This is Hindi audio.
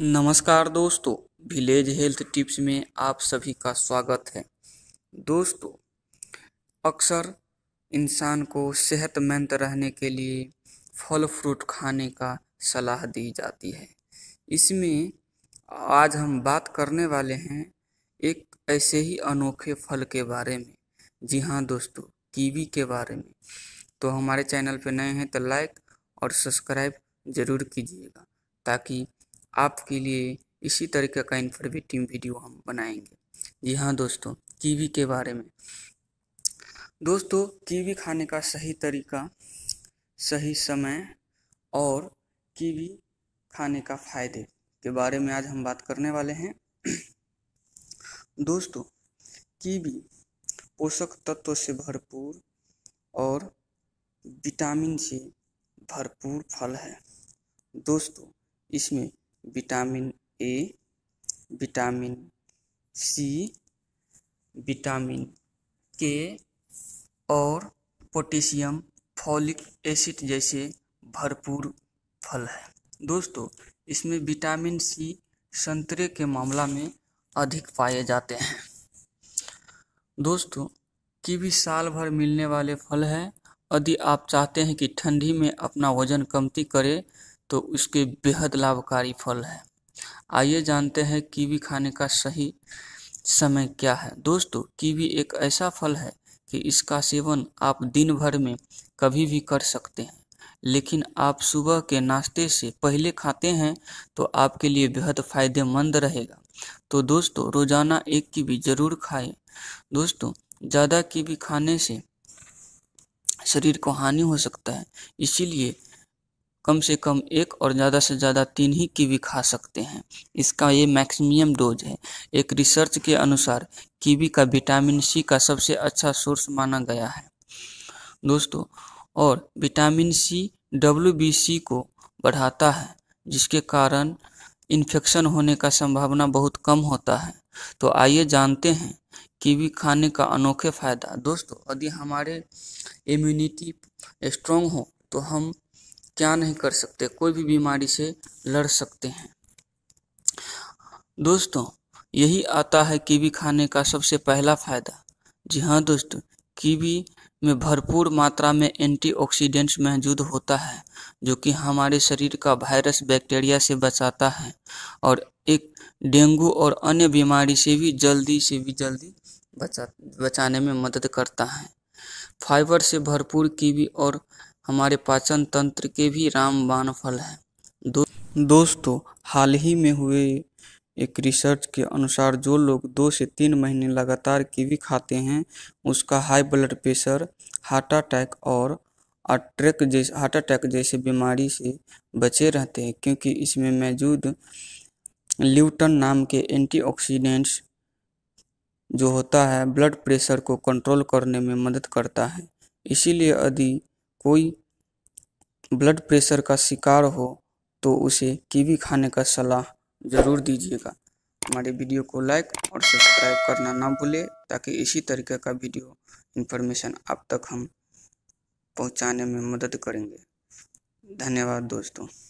नमस्कार दोस्तों विलेज हेल्थ टिप्स में आप सभी का स्वागत है दोस्तों अक्सर इंसान को सेहतमंद रहने के लिए फल फ्रूट खाने का सलाह दी जाती है इसमें आज हम बात करने वाले हैं एक ऐसे ही अनोखे फल के बारे में जी हाँ दोस्तों कीवी के बारे में तो हमारे चैनल पर नए हैं तो लाइक और सब्सक्राइब ज़रूर कीजिएगा ताकि आपके लिए इसी तरीके का इन्फॉर्मेटिव वीडियो हम बनाएंगे जी हाँ दोस्तों कीवी के बारे में दोस्तों कीवी खाने का सही तरीका सही समय और कीवी खाने का फ़ायदे के बारे में आज हम बात करने वाले हैं दोस्तों कीवी पोषक तत्वों से भरपूर और विटामिन से भरपूर फल है दोस्तों इसमें vitamin A vitamin C vitamin K और पोटेशियम फॉलिक एसिड जैसे भरपूर फल है दोस्तों इसमें विटामिन सी संतरे के मामला में अधिक पाए जाते हैं दोस्तों कीवी साल भर मिलने वाले फल है यदि आप चाहते हैं कि ठंडी में अपना वजन कमती करें तो उसके बेहद लाभकारी फल है आइए जानते हैं कीवी खाने का सही समय क्या है दोस्तों कीवी एक ऐसा फल है कि इसका सेवन आप दिन भर में कभी भी कर सकते हैं लेकिन आप सुबह के नाश्ते से पहले खाते हैं तो आपके लिए बेहद फायदेमंद रहेगा तो दोस्तों रोजाना एक कीवी जरूर खाएं दोस्तों ज़्यादा कीवी खाने से शरीर को हानि हो सकता है इसीलिए कम से कम एक और ज़्यादा से ज़्यादा तीन ही कीवी खा सकते हैं इसका ये मैक्सिमम डोज है एक रिसर्च के अनुसार कीवी का विटामिन सी का सबसे अच्छा सोर्स माना गया है दोस्तों और विटामिन सी डब्ल्यू को बढ़ाता है जिसके कारण इन्फेक्शन होने का संभावना बहुत कम होता है तो आइए जानते हैं कीवी खाने का अनोखे फ़ायदा दोस्तों यदि हमारे इम्यूनिटी स्ट्रॉन्ग हो तो हम क्या नहीं कर सकते कोई भी बीमारी से लड़ सकते हैं दोस्तों यही आता है कीवी खाने का सबसे पहला फायदा जी हाँ दोस्तों कीवी में भरपूर मात्रा में एंटीऑक्सीडेंट्स मौजूद होता है जो कि हमारे शरीर का वायरस बैक्टीरिया से बचाता है और एक डेंगू और अन्य बीमारी से भी जल्दी से भी जल्दी बचा बचाने में मदद करता है फाइबर से भरपूर कीवी और हमारे पाचन तंत्र के भी रामबाण फल है दो, दोस्तों हाल ही में हुए एक रिसर्च के अनुसार जो लोग दो से तीन महीने लगातार कीवी खाते हैं उसका high blood pressure heart attack और अट्रैक जैसे हार्ट अटैक जैसे बीमारी से बचे रहते हैं क्योंकि इसमें मौजूद ल्यूटन नाम के एंटीऑक्सीडेंट्स जो होता है ब्लड प्रेशर को कंट्रोल करने में मदद करता है इसीलिए यदि कोई ब्लड प्रेशर का शिकार हो तो उसे कीवी खाने का सलाह ज़रूर दीजिएगा हमारे वीडियो को लाइक और सब्सक्राइब करना ना भूलें ताकि इसी तरीके का वीडियो इन्फॉर्मेशन आप तक हम पहुंचाने में मदद करेंगे धन्यवाद दोस्तों